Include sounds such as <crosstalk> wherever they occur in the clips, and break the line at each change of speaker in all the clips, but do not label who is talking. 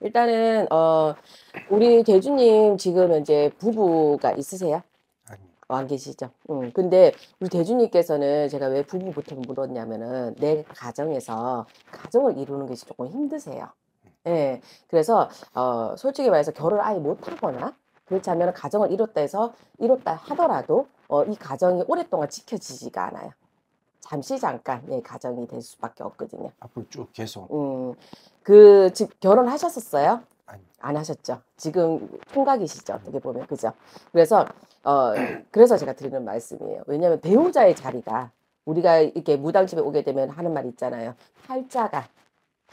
일단은 어 우리 대주님 지금 이제 부부가 있으세요? 어, 안 계시죠? 음, 근데 우리 대주님께서는 제가 왜 부부 부터 물었냐면은 내 가정에서 가정을 이루는 것이 조금 힘드세요. 예. 네, 그래서 어 솔직히 말해서 결혼 아예 못 하거나 그렇지 않으면 가정을 이뤘다 해서 이뤘다 하더라도 어, 이 가정이 오랫동안 지켜지지가 않아요. 잠시 잠깐 예, 가정이 될 수밖에 없거든요. 앞으로 쭉 계속. 음, 그집 결혼하셨었어요? 아니. 안 하셨죠. 지금 총각이시죠. 어게 보면 그죠. 그래서 어 그래서 제가 드리는 말씀이에요. 왜냐하면 배우자의 자리가 우리가 이렇게 무당집에 오게 되면 하는 말 있잖아요. 팔자가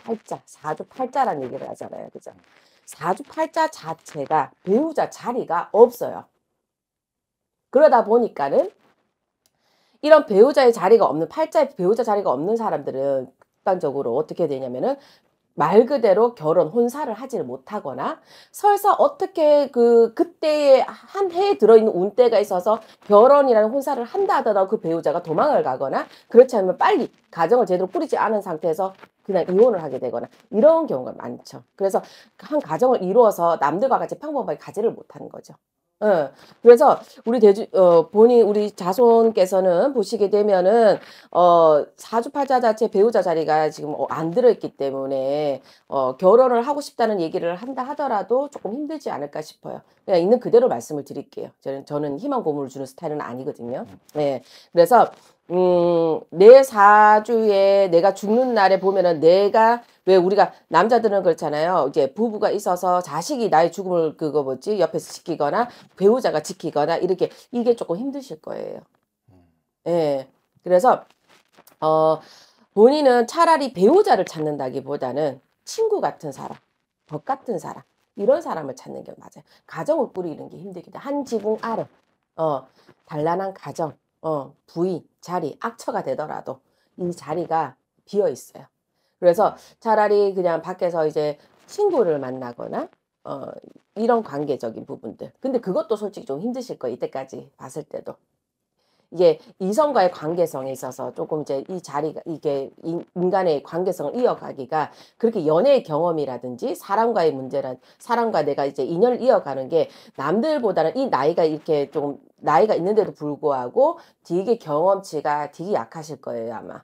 팔자 사주 팔자라 얘기를 하잖아요. 그죠. 사주 팔자 자체가 배우자 자리가 없어요. 그러다 보니까는 이런 배우자의 자리가 없는 팔자의 배우자 자리가 없는 사람들은 극단적으로 어떻게 되냐면은 말 그대로 결혼 혼사를 하지를 못하거나 설사 어떻게 그 그때에 한 해에 들어있는 운대가 있어서 결혼이라는 혼사를 한다 하더라도 그 배우자가 도망을 가거나 그렇지 않으면 빨리 가정을 제대로 꾸리지 않은 상태에서 그냥 이혼을 하게 되거나 이런 경우가 많죠. 그래서 한 가정을 이루어서 남들과 같이 평범하게 가지를 못하는 거죠. 어, 그래서 우리 대주 어 본인 우리 자손께서는 보시게 되면은 어 사주팔자 자체 배우자 자리가 지금 안 들어있기 때문에 어 결혼을 하고 싶다는 얘기를 한다 하더라도 조금 힘들지 않을까 싶어요. 그냥 있는 그대로 말씀을 드릴게요. 저는 저는 희망 고문을 주는 스타일은 아니거든요. 음. 예. 그래서 음, 내 사주에 내가 죽는 날에 보면은 내가 왜 우리가 남자들은 그렇잖아요. 이제 부부가 있어서 자식이 나의 죽음을 그거 뭐지 옆에서 지키거나 배우자가 지키거나 이렇게 이게 조금 힘드실 거예요. 예. 네. 그래서 어 본인은 차라리 배우자를 찾는다기보다는 친구 같은 사람, 법 같은 사람 이런 사람을 찾는 게 맞아요. 가정을 꾸리는 게 힘들기도 한 지붕 아래 어 단란한 가정 어, 부위, 자리, 악처가 되더라도 이 자리가 비어 있어요. 그래서 차라리 그냥 밖에서 이제 친구를 만나거나 어, 이런 관계적인 부분들. 근데 그것도 솔직히 좀 힘드실 거예요. 이때까지 봤을 때도. 이게 이성과의 관계성에 있어서 조금 이제 이 자리가 이게 인간의 관계성을 이어가기가 그렇게 연애의 경험이라든지 사람과의 문제란 사람과 내가 이제 인연을 이어가는 게 남들보다는 이 나이가 이렇게 조금 나이가 있는데도 불구하고 되게 경험치가 되게 약하실 거예요 아마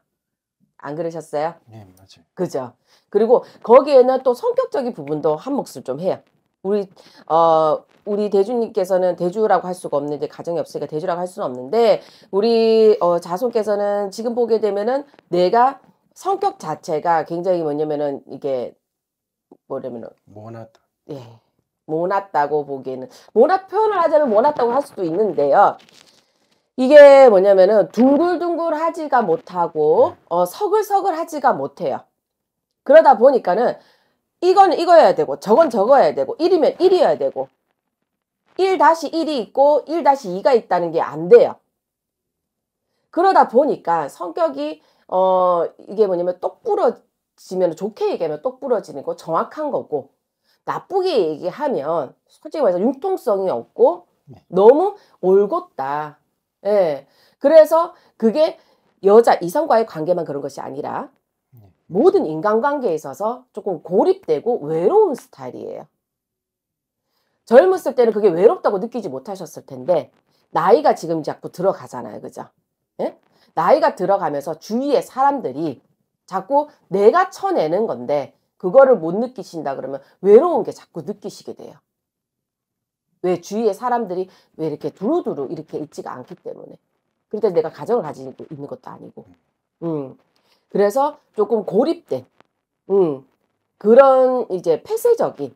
안 그러셨어요? 네 맞아요. 그죠. 그리고 거기에는 또 성격적인 부분도 한 몫을 좀 해요. 우리 어 우리 대주님께서는 대주라고 할 수가 없는데 가정이 없으니까 대주라고 할 수는 없는데 우리 어 자손께서는 지금 보게 되면은 내가 성격 자체가 굉장히 뭐냐면은 이게 뭐냐면은 모나다 예. 모났다고 보기에는 모나 표현을 하자면 모났다고 할 수도 있는데요. 이게 뭐냐면은 둥글둥글하지가 못하고 네. 어 서글서글하지가 못해요. 그러다 보니까는 이건 이거여야 되고 저건 저거여야 되고 1이면 1이어야 되고 1-1이 있고 1-2가 있다는 게 안 돼요. 그러다 보니까 성격이 어 이게 뭐냐면 똑부러지면 좋게 얘기하면 똑부러지는 거 정확한 거고 나쁘게 얘기하면 솔직히 말해서 융통성이 없고 네. 너무 올곧다. 예. 그래서 그게 여자 이성과의 관계만 그런 것이 아니라 모든 인간관계에 있어서 조금 고립되고 외로운 스타일이에요. 젊었을 때는 그게 외롭다고 느끼지 못하셨을 텐데 나이가 지금 자꾸 들어가잖아요. 그죠? 예? 나이가 들어가면서 주위의 사람들이 자꾸 내가 쳐내는 건데 그거를 못 느끼신다 그러면 외로운 게 자꾸 느끼시게 돼요. 왜 주위의 사람들이 왜 이렇게 두루두루 이렇게 있지가 않기 때문에. 그런 내가 가정을 가지고 있는 것도 아니고. 음. 그래서 조금 고립된 음, 그런 이제 폐쇄적인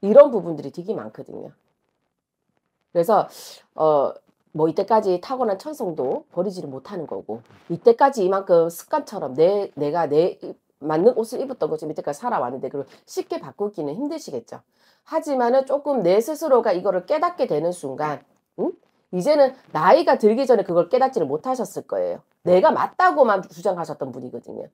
이런 부분들이 되게 많거든요. 그래서 어, 뭐 이때까지 타고난 천성도 버리지를 못하는 거고 이때까지 이만큼 습관처럼 내 내가 내 맞는 옷을 입었던 것처럼 이때까지 살아왔는데 그걸 쉽게 바꾸기는 힘드시겠죠. 하지만은 조금 내 스스로가 이거를 깨닫게 되는 순간 음? 이제는 나이가 들기 전에 그걸 깨닫지를 못하셨을 거예요. 내가 맞다고만 주장하셨던 분이거든요.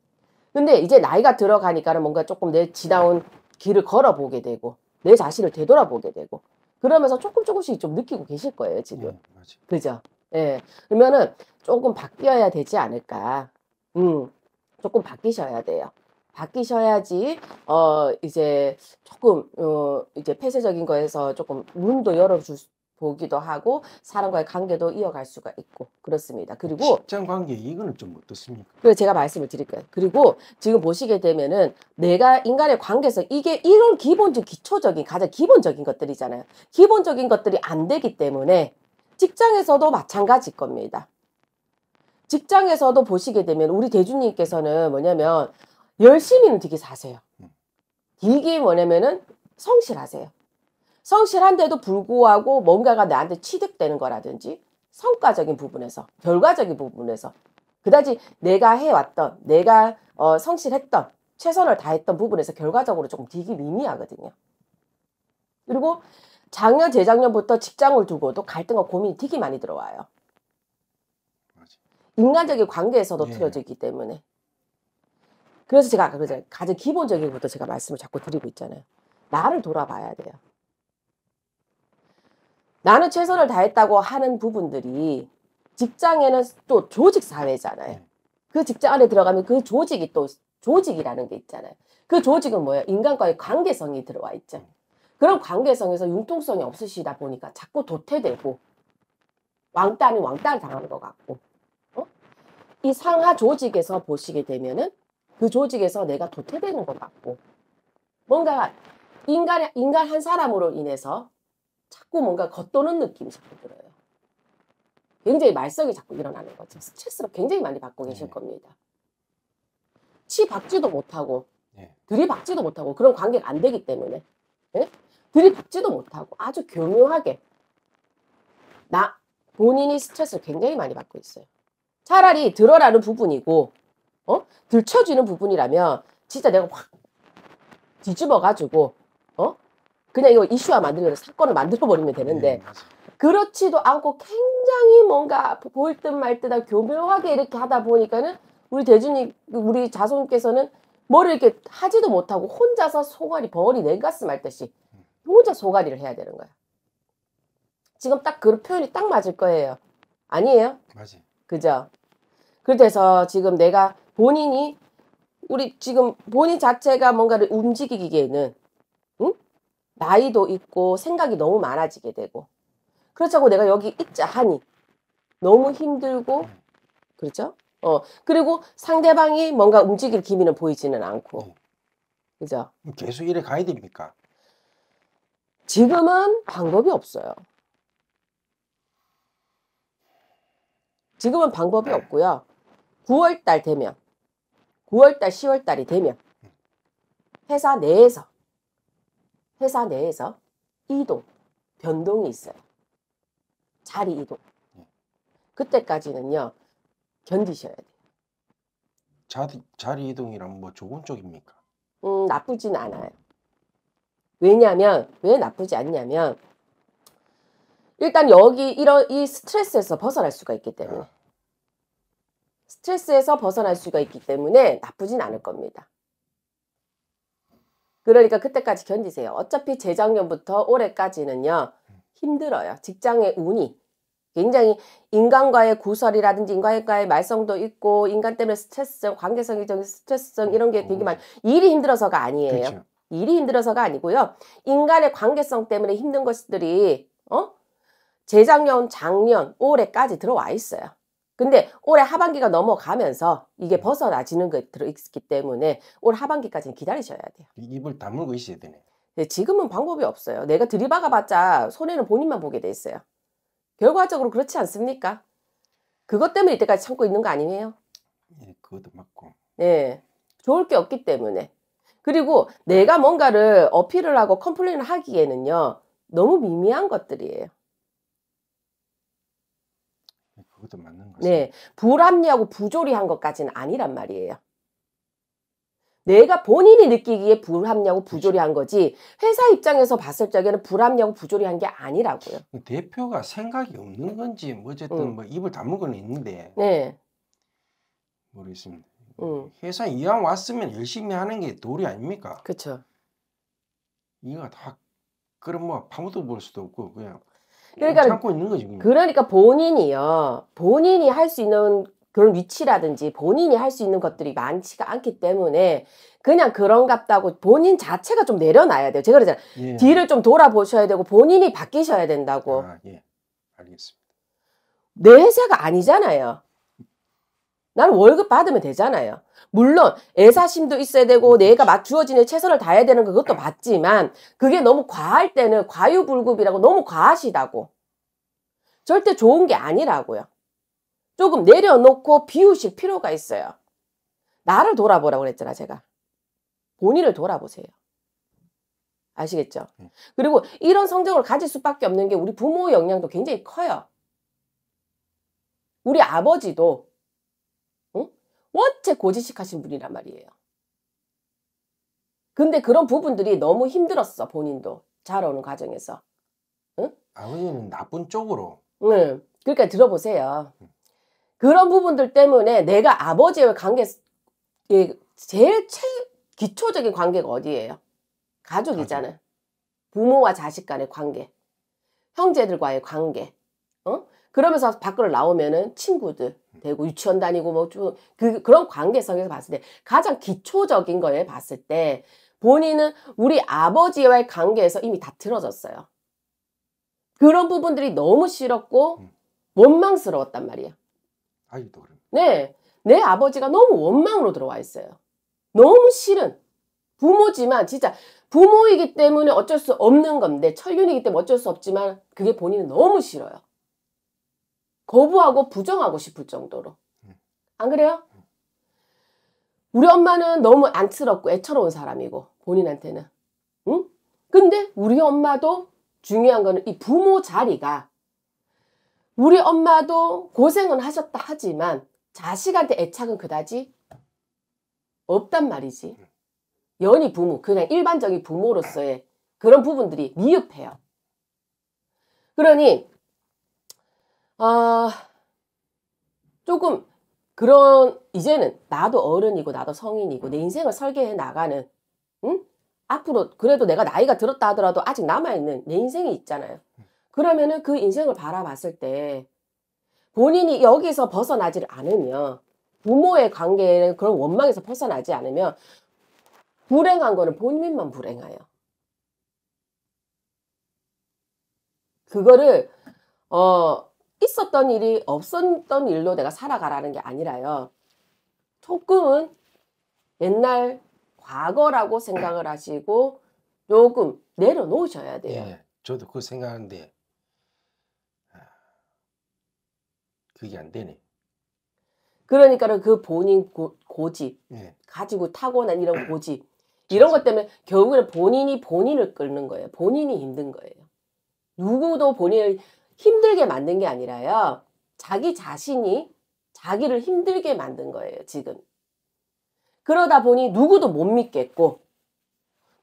근데 이제 나이가 들어가니까는 뭔가 조금 내 지나온 길을 걸어보게 되고 내 자신을 되돌아보게 되고 그러면서 조금 조금씩 좀 느끼고 계실 거예요 지금. 네, 맞아. 그죠? 예. 그러면은 조금 바뀌어야 되지 않을까. 음, 조금 바뀌셔야 돼요. 바뀌셔야지 어 이제 조금 어 이제 폐쇄적인 거에서 조금 문도 열어줄 보기도 하고 사람과의 관계도 이어갈 수가 있고 그렇습니다. 그리고 직장 관계 이거는 좀 어떻습니까? 그 제가 말씀을 드릴게요. 그리고 지금 보시게 되면은 내가 인간의 관계성 이게 이런 기본적 기초적인 가장 기본적인 것들이잖아요. 기본적인 것들이 안 되기 때문에 직장에서도 마찬가지일 겁니다. 직장에서도 보시게 되면 우리 대주님께서는 뭐냐면 열심히는 되게 사세요. 음. 이게 뭐냐면은 성실하세요. 성실한데도 불구하고 뭔가가 나한테 취득되는 거라든지 성과적인 부분에서, 결과적인 부분에서 그다지 내가 해왔던, 내가 어, 성실했던, 최선을 다했던 부분에서 결과적으로 조금 되게 미미하거든요. 그리고 작년, 재작년부터 직장을 두고도 갈등과 고민이 되게 많이 들어와요. 인간적인 관계에서도 예. 틀어지기 때문에. 그래서 제가 가장 기본적인 것부터 제가 말씀을 자꾸 드리고 있잖아요. 나를 돌아봐야 돼요. 나는 최선을 다했다고 하는 부분들이 직장에는 또 조직 사회잖아요. 네. 그 직장 안에 들어가면 그 조직이 또 조직이라는 게 있잖아요. 그 조직은 뭐예요? 인간과의 관계성이 들어와 있죠. 음. 그런 관계성에서 융통성이 없으시다 보니까 자꾸 도태되고 왕따 아왕따 당하는 것 같고 어? 이 상하 조직에서 보시게 되면은 그 조직에서 내가 도태되는 것 같고 뭔가 인간 인간 한 사람으로 인해서 자꾸 뭔가 겉도는 느낌이 자꾸 들어요. 굉장히 말썽이 자꾸 일어나는 거죠. 스트레스를 굉장히 많이 받고 계실 네. 겁니다. 치박지도 못하고 네. 들이박지도 못하고 그런 관계가 안 되기 때문에 네? 들이박지도 못하고 아주 교묘하게 나 본인이 스트레스를 굉장히 많이 받고 있어요. 차라리 들어라는 부분이고 어? 들춰지는 부분이라면 진짜 내가 확 뒤집어가지고 그냥 이거 이슈화 만들면 사건을 만들어버리면 되는데 네, 그렇지도 않고 굉장히 뭔가 보일 듯말 듯한 교묘하게 이렇게 하다 보니까는 우리 대준이 우리 자손께서는 뭐를 이렇게 하지도 못하고 혼자서 소갈이 벌이 냉가슴 말 듯이 혼자 소갈이를 해야 되는 거야. 지금 딱 그 표현이 딱 맞을 거예요. 아니에요? 맞아요. 그죠? 그래서 지금 내가 본인이 우리 지금 본인 자체가 뭔가를 움직이기에는 나이도 있고 생각이 너무 많아지게 되고 그렇다고 내가 여기 있자 하니 너무 힘들고 그렇죠? 어 그리고 상대방이 뭔가 움직일 기미는 보이지는 않고 어. 그죠? 계속 이래 가야 됩니까? 지금은 방법이 없어요. 지금은 방법이 네. 없고요. 9월 달 되면 9월 달 10월 달이 되면 회사 내에서 회사 내에서 이동, 변동이 있어요. 자리 이동. 네. 그때까지는요, 견디셔야 돼요.
자리, 자리 이동이란 뭐 좋은 쪽입니까?
음, 나쁘진 않아요. 왜냐면, 왜 나쁘지 않냐면, 일단 여기, 이런, 이 스트레스에서 벗어날 수가 있기 때문에. 네. 스트레스에서 벗어날 수가 있기 때문에 나쁘진 않을 겁니다. 그러니까 그때까지 견디세요. 어차피 재작년부터 올해까지는요. 힘들어요. 직장의 운이 굉장히 인간과의 구설이라든지 인간과의 말썽도 있고 인간 때문에 스트레스성, 관계성이적인 스트레스성 이런 게 되게 많이 일이 힘들어서가 아니에요. 그렇 일이 힘들어서가 아니고요. 인간의 관계성 때문에 힘든 것들이 어? 재작년, 작년, 올해까지 들어와 있어요. 근데 올해 하반기가 넘어가면서 이게 음. 벗어나지는 것 들어있기 때문에 올 하반기까지는 기다리셔야 돼요. 입을 다물고 있어야 되네. 네, 지금은 방법이 없어요. 내가 들이박아봤자 손해는 본인만 보게 돼 있어요. 결과적으로 그렇지 않습니까? 그것 때문에 이때까지 참고 있는 거 아니에요?
예, 그것도 맞고.
네, 좋을 게 없기 때문에. 그리고 음. 내가 뭔가를 어필을 하고 컴플레인을 하기에는요, 너무 미미한 것들이에요. 것도 맞는 거죠. 네. 불합리하고 부조리한 것까지는 아니란 말이에요. 내가 본인이 느끼기에 불합리하고 그렇죠. 부조리한 거지 회사 입장에서 봤을 적에는 불합리하고 부조리한 게 아니라고요.
대표가 생각이 없는 건지 뭐 어쨌든 음. 뭐 입을 다문 건 있는데 네. 모르겠습니다. 음. 회사 이왕 왔으면 열심히 하는 게 도리 아닙니까? 그렇죠. 이거 다 그럼 뭐 아무도 볼 수도 없고 그냥 예, 그러니까 참고 있는 거지. 그냥.
그러니까 본인이요. 본인이 할 수 있는 그런 위치라든지 본인이 할 수 있는 것들이 많지가 않기 때문에 그냥 그런갑다고 본인 자체가 좀 내려놔야 돼요. 제가 그러잖아요. 예. 뒤를 좀 돌아보셔야 되고 본인이 바뀌셔야 된다고. 아, 예. 알겠습니다. 내 회사가 아니잖아요. 나는 월급 받으면 되잖아요. 물론 애사심도 있어야 되고 음, 내가 맞추어진 그렇죠. 에 최선을 다해야 되는 그것도 맞지만 그게 너무 과할 때는 과유불급이라고 너무 과하시다고 절대 좋은 게 아니라고요. 조금 내려놓고 비우실 필요가 있어요. 나를 돌아보라고 그랬잖아 제가. 본인을 돌아보세요. 아시겠죠? 음. 그리고 이런 성적을 가질 수밖에 없는 게 우리 부모의 영향도 굉장히 커요. 우리 아버지도 원체 고지식하신 분이란 말이에요. 근데 그런 부분들이 너무 힘들었어 본인도 자라오는 과정에서. 응? 아버지는 나쁜 쪽으로. 응. 그러니까 들어보세요. 그런 부분들 때문에 내가 아버지의 관계 예, 제일 최 기초적인 관계가 어디예요? 가족이잖아 가족. 부모와 자식 간의 관계, 형제들과의 관계, 어? 그러면서 밖으로 나오면은 친구들 되고 유치원 다니고 뭐좀 그, 그런 관계성에서 봤을 때 가장 기초적인 거에 봤을 때 본인은 우리 아버지와의 관계에서 이미 다 틀어졌어요. 그런 부분들이 너무 싫었고 음. 원망스러웠단 말이에요. 아이돌. 네. 내 아버지가 너무 원망으로 들어와 있어요. 너무 싫은. 부모지만 진짜 부모이기 때문에 어쩔 수 없는 건데 철륜이기 때문에 어쩔 수 없지만 그게 본인은 너무 싫어요. 거부하고 부정하고 싶을 정도로. 음. 안 그래요? 음. 우리 엄마는 너무 안쓰럽고 애처로운 사람이고, 본인한테는. 응? 근데 우리 엄마도 중요한 거는 이 부모 자리가 우리 엄마도 고생은 하셨다 하지만 자식한테 애착은 그다지 없단 말이지. 연이 부모, 그냥 일반적인 부모로서의 그런 부분들이 미흡해요. 그러니 아, 조금 그런 이제는 나도 어른이고 나도 성인이고 내 인생을 설계해 나가는 응? 앞으로 그래도 내가 나이가 들었다 하더라도 아직 남아있는 내 인생이 있잖아요. 그러면은 그 인생을 바라봤을 때 본인이 여기서 벗어나지 않으면 부모의 관계는 그런 원망에서 벗어나지 않으면 불행한 거는 본인만 불행해요. 그거를 어 있었던 일이 없었던 일로 내가 살아가라는 게 아니라요. 조금은 옛날 과거라고 생각을 하시고 조금 내려놓으셔야 돼요.
예, 저도 그 생각하는데 아, 그게 안 되네.
그러니까 그 본인 고, 집 예. 가지고 타고난 이런 <clears throat> 고집 이런 것 때문에 결국에는 본인이 본인을 끓는 거예요. 본인이 힘든 거예요. 누구도 본인을 힘들게 만든 게 아니라요. 자기 자신이 자기를 힘들게 만든 거예요, 지금. 그러다 보니 누구도 못 믿겠고,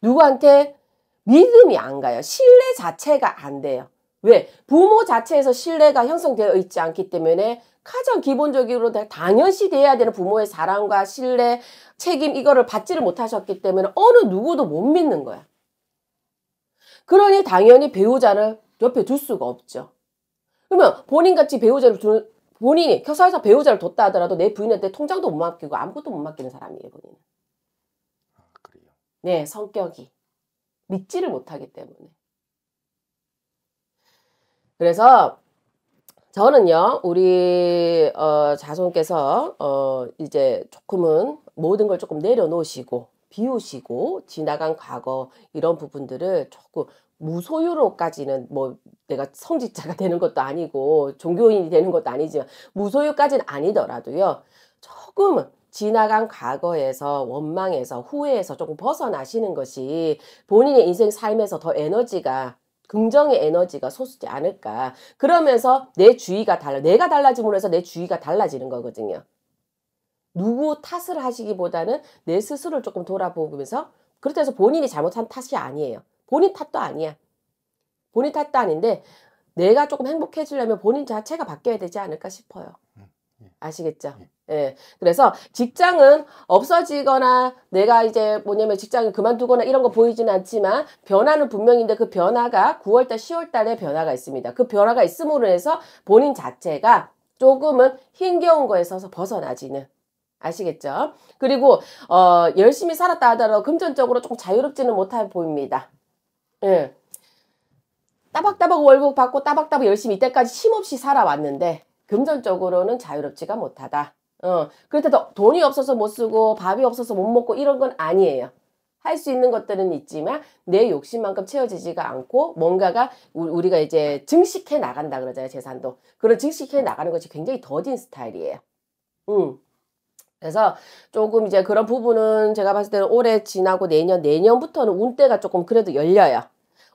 누구한테 믿음이 안 가요. 신뢰 자체가 안 돼요. 왜? 부모 자체에서 신뢰가 형성되어 있지 않기 때문에 가장 기본적으로 당연시 돼야 되는 부모의 사랑과 신뢰, 책임 이거를 받지를 못하셨기 때문에 어느 누구도 못 믿는 거야. 그러니 당연히 배우자를 옆에 둘 수가 없죠. 그러면 본인같이 배우자를 둔 본인이 회사에서 배우자를 뒀다 하더라도 내 부인한테 통장도 못 맡기고 아무것도 못 맡기는 사람이에요, 본인 아, 그래요? 네, 성격이. 믿지를 못하기 때문에. 그래서 저는요, 우리 어, 자손께서 어, 이제 조금은 모든 걸 조금 내려놓으시고 비웃이고 지나간 과거 이런 부분들을 조금 무소유로까지는 뭐 내가 성직자가 <laughs> 되는 것도 아니고 종교인이 되는 것도 아니지만 무소유까지는 아니더라도요 조금 지나간 과거에서 원망에서 후회에서 조금 벗어나시는 것이 본인의 인생 삶에서 더 에너지가 긍정의 에너지가 솟지 않을까 그러면서 내 주위가 달라 내가 달라짐으로 해서 내 주위가 달라지는 거거든요 누구 탓을 하시기보다는 내 스스로를 조금 돌아보면서 그렇다 해서 본인이 잘못한 탓이 아니에요. 본인 탓도 아니야. 본인 탓도 아닌데 내가 조금 행복해지려면 본인 자체가 바뀌어야 되지 않을까 싶어요. 음, 예. 아시겠죠? 예. 예. 그래서 직장은 없어지거나 내가 이제 뭐냐면 직장을 그만두거나 이런 거보이진 않지만 변화는 분명인데 그 변화가 9월달, 10월달에 변화가 있습니다. 그 변화가 있음으로 해서 본인 자체가 조금은 힘겨운 거에 서서 벗어나지는 아시겠죠? 그리고 어, 열심히 살았다 하더라도 금전적으로 조금 자유롭지는 못해 보입니다. 예. 따박따박 월급 받고 따박따박 열심히 이때까지 쉼없이 살아왔는데 금전적으로는 자유롭지가 못하다. 어, 그렇다고 돈이 없어서 못 쓰고 밥이 없어서 못 먹고 이런 건 아니에요. 할 수 있는 것들은 있지만 내 욕심만큼 채워지지가 않고 뭔가가 우리가 이제 증식해 나간다 그러잖아요 재산도 그런 증식해 나가는 것이 굉장히 더딘 스타일이에요. 음. 그래서 조금 이제 그런 부분은 제가 봤을 때는 올해 지나고 내년, 내년부터는 운때가 조금 그래도 열려요.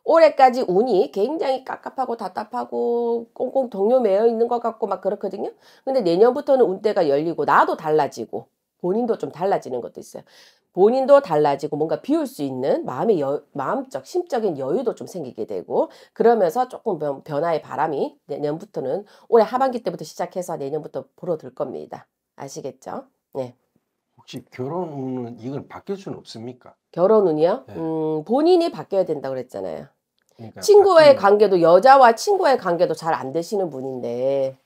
올해까지 운이 굉장히 깝깝하고 답답하고 꽁꽁 동료 매여 있는 것 같고 막 그렇거든요. 근데 내년부터는 운대가 열리고 나도 달라지고 본인도 좀 달라지는 것도 있어요. 본인도 달라지고 뭔가 비울 수 있는 마음의 여, 마음적, 심적인 여유도 좀 생기게 되고 그러면서 조금 변, 변화의 바람이 내년부터는 올해 하반기 때부터 시작해서 내년부터 불어들 겁니다. 아시겠죠?
네. 혹시 결혼운은 이걸 바뀔 수는 없습니까?
결혼운이요? 네. 음, 본인이 바뀌어야 된다 그랬잖아요. 그러니까 친구와의 바뀌는... 관계도 여자와 친구와의 관계도 잘 안 되시는 분인데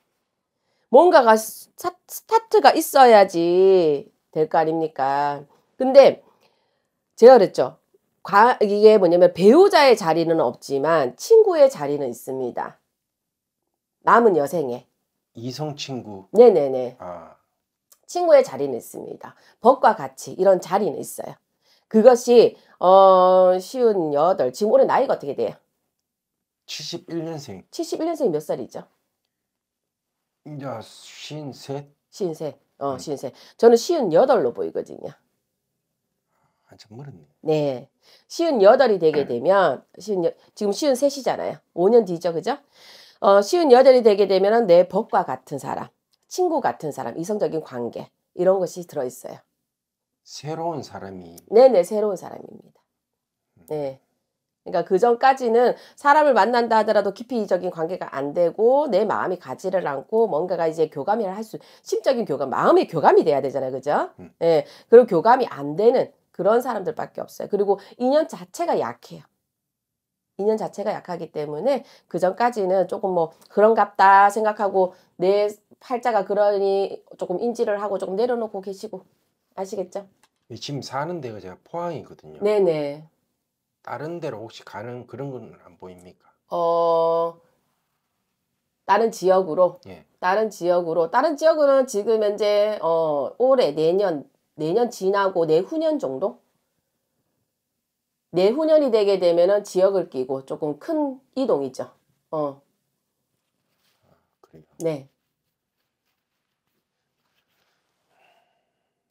뭔가가 스 스타트가 있어야지 될 거 아닙니까? 근데 제가 그랬죠. 과, 이게 뭐냐면 배우자의 자리는 없지만 친구의 자리는 있습니다. 남은 여생에. 이성 친구. 네네네. 아. 친구의 자리는 있습니다. 법과 같이 이런 자리는 있어요. 그것이 어 쉬운 여덟 지금 올해 나이가 어떻게 돼요? 71년생. 71년생이 몇 살이죠? 이제
쉰셋.
쉰셋. 어, 음. 네. 쉰 저는 쉬운 여덟로 보이거든요.
한참 아, 멀었네.
네. 쉬운 여덟이 되게 네. 되면 쉬운 지금 쉬운 셋이잖아요. 5년 뒤죠, 그죠? 어, 쉬운 여덟이 되게 되면내 법과 같은 사람. 친구 같은 사람, 이성적인 관계 이런 것이 들어 있어요.
새로운 사람이
네네 새로운 사람입니다. 음. 네. 그러니까 그 전까지는 사람을 만난다 하더라도 깊이적인 관계가 안 되고 내 마음이 가지를 않고 뭔가가 이제 교감을 할수 심적인 교감, 마음의 교감이 돼야 되잖아요, 그죠? 음. 네. 그런 교감이 안 되는 그런 사람들밖에 없어요. 그리고 인연 자체가 약해요. 인연 자체가 약하기 때문에 그 전까지는 조금 뭐 그런갑다 생각하고 내 팔자가 그러니 조금 인지를 하고 조금 내려놓고 계시고 아시겠죠?
지금 사는 데가 제가 포항이거든요.
네네.
다른 데로 혹시 가는 그런 건 안 보입니까?
어 다른 지역으로 예. 다른 지역으로 다른 지역으로는 지금 현재 어 올해 내년 내년 지나고 내후년 정도 내후년이 되게 되면은 지역을 끼고 조금 큰 이동이죠. 어. 아, 네.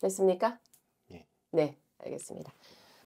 됐습니까? 네. 네, 알겠습니다.